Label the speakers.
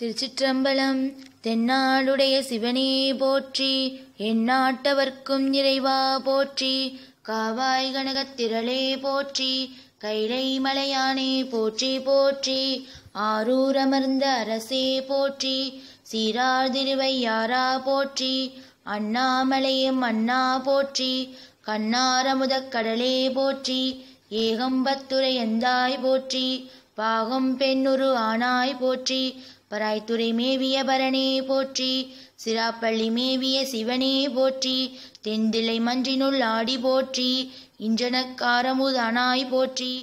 Speaker 1: திருச்சிற்றம்பலம் தென்னாளுடைய சிவனே போற்றி எந்நாட்டவர்க்கும் நிறைவா போற்றி காவாய் கனகத்திரளே போற்றி கைலை மலையானே போற்றி போற்றி ஆரூர் அமர்ந்த அரசே போற்றி சீரார் திருவையாரா போற்றி அண்ணாமலையும் அண்ணா போற்றி கண்ணாரமுதக் கடலே போற்றி ஏகம்பத்துரை எந்தாய் போற்றி பாகம் பெண்ணுரு ஆனாய் போற்றி பராய்த்துறை மேவிய பரணே போற்றி சிராப்பள்ளி மேவிய சிவனே போற்றி தெந்திலை மன்றினுள் ஆடி போற்றி இன்றனக்காரமுதானாய் போற்றி